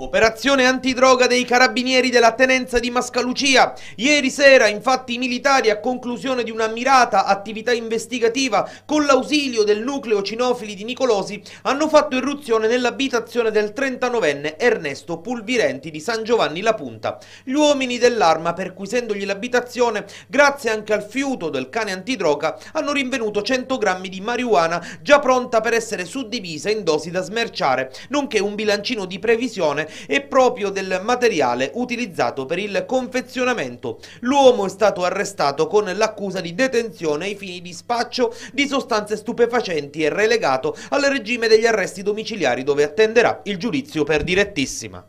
Operazione antidroga dei carabinieri della tenenza di Mascalucia. Ieri sera, infatti, i militari, a conclusione di una mirata attività investigativa con l'ausilio del nucleo cinofili di Nicolosi, hanno fatto irruzione nell'abitazione del 39enne Ernesto Pulvirenti di San Giovanni La Punta. Gli uomini dell'arma, perquisendogli l'abitazione, grazie anche al fiuto del cane antidroga, hanno rinvenuto 100 grammi di marijuana già pronta per essere suddivisa in dosi da smerciare, nonché un bilancino di previsione e proprio del materiale utilizzato per il confezionamento. L'uomo è stato arrestato con l'accusa di detenzione ai fini di spaccio di sostanze stupefacenti e relegato al regime degli arresti domiciliari dove attenderà il giudizio per direttissima.